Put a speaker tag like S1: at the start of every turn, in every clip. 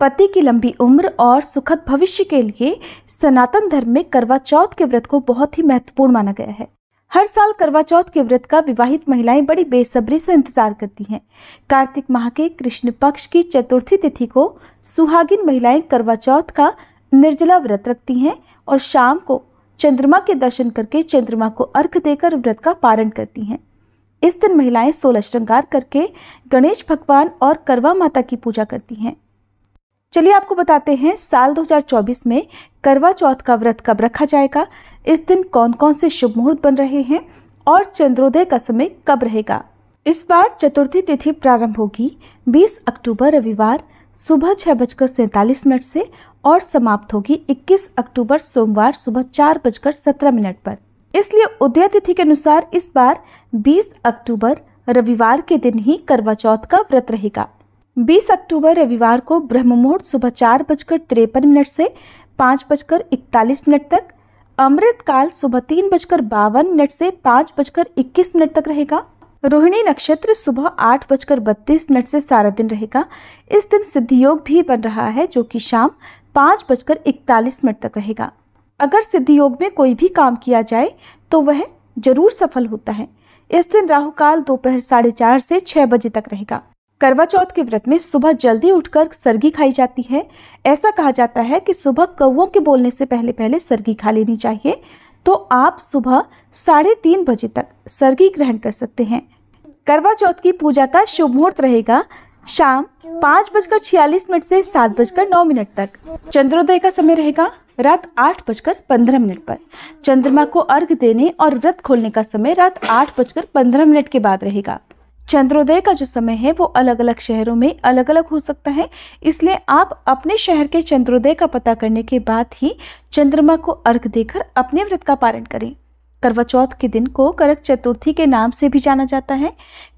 S1: पति की लंबी उम्र और सुखद भविष्य के लिए सनातन धर्म में करवा चौथ के व्रत को बहुत ही महत्वपूर्ण माना गया है हर साल करवा चौथ के व्रत का विवाहित महिलाएं बड़ी बेसब्री से इंतजार करती हैं कार्तिक माह के कृष्ण पक्ष की चतुर्थी तिथि को सुहागिन महिलाएं करवा चौथ का निर्जला व्रत रखती हैं और शाम को चंद्रमा के दर्शन करके चंद्रमा को अर्घ देकर व्रत का पारण करती हैं इस दिन महिलाएं सोलह श्रृंगार करके गणेश भगवान और करवा माता की पूजा करती हैं चलिए आपको बताते हैं साल 2024 में करवा चौथ का व्रत कब रखा जाएगा इस दिन कौन कौन से शुभ मुहूर्त बन रहे हैं और चंद्रोदय का समय कब रहेगा इस बार चतुर्थी तिथि प्रारंभ होगी 20 अक्टूबर रविवार सुबह छह बजकर सैतालीस मिनट से और समाप्त होगी 21 अक्टूबर सोमवार सुबह चार बजकर सत्रह मिनट पर इसलिए उदय तिथि के अनुसार इस बार 20 अक्टूबर रविवार के दिन ही करवा चौथ का व्रत रहेगा बीस अक्टूबर रविवार को ब्रह्म मुहूर्त सुबह चार बजकर तिरपन मिनट से पाँच बजकर इकतालीस मिनट तक अमृत काल सुबह तीन बजकर बावन मिनट से पाँच बजकर इक्कीस मिनट तक रहेगा रोहिणी नक्षत्र सुबह आठ बजकर बत्तीस मिनट से सारा दिन रहेगा इस दिन सिद्धि योग भी बन रहा है जो कि शाम पाँच बजकर इकतालीस मिनट तक रहेगा अगर सिद्ध योग में कोई भी काम किया जाए तो वह जरूर सफल होता है इस दिन राहुकाल दोपहर साढ़े चार से छः बजे तक रहेगा करवा चौथ के व्रत में सुबह जल्दी उठकर सरगी खाई जाती है ऐसा कहा जाता है कि सुबह कौओं के बोलने से पहले पहले सरगी खा लेनी चाहिए तो आप सुबह साढ़े तीन बजे तक सरगी ग्रहण कर सकते हैं करवा चौथ की पूजा का शुभ मुहूर्त रहेगा शाम पाँच बजकर छियालीस मिनट से सात बजकर नौ मिनट तक चंद्रोदय का समय रहेगा रात आठ बजकर पंद्रह मिनट पर चंद्रमा को अर्घ देने और व्रत खोलने का समय रात आठ बजकर पंद्रह मिनट के बाद रहेगा चंद्रोदय का जो समय है वो अलग अलग शहरों में अलग अलग हो सकता है इसलिए आप अपने शहर के चंद्रोदय का पता करने के बाद ही चंद्रमा को अर्घ देकर अपने व्रत का पालन करें करवा चौथ के दिन को करक चतुर्थी के नाम से भी जाना जाता है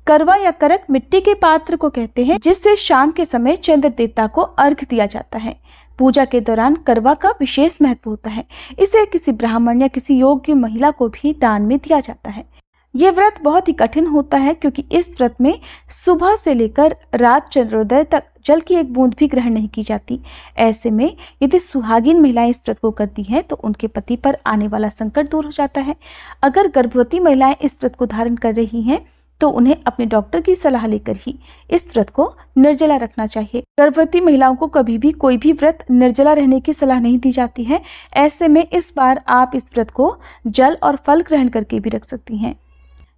S1: करवा या करक मिट्टी के पात्र को कहते हैं जिससे शाम के समय चंद्र देवता को अर्घ दिया जाता है पूजा के दौरान करवा का विशेष महत्व होता है इसे किसी ब्राह्मण या किसी योग्य महिला को भी दान में दिया जाता है ये व्रत बहुत ही कठिन होता है क्योंकि इस व्रत में सुबह से लेकर रात चंद्रोदय तक जल की एक बूंद भी ग्रहण नहीं की जाती ऐसे में यदि सुहागिन महिलाएं इस व्रत को करती हैं तो उनके पति पर आने वाला संकट दूर हो जाता है अगर गर्भवती महिलाएं इस व्रत को धारण कर रही हैं तो उन्हें अपने डॉक्टर की सलाह लेकर ही इस व्रत को निर्जला रखना चाहिए गर्भवती महिलाओं को कभी भी कोई भी व्रत निर्जला रहने की सलाह नहीं दी जाती है ऐसे में इस बार आप इस व्रत को जल और फल ग्रहण करके भी रख सकती हैं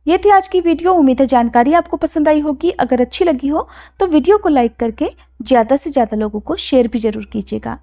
S1: ये थी आज की वीडियो उम्मीद है जानकारी आपको पसंद आई होगी अगर अच्छी लगी हो तो वीडियो को लाइक करके ज़्यादा से ज़्यादा लोगों को शेयर भी ज़रूर कीजिएगा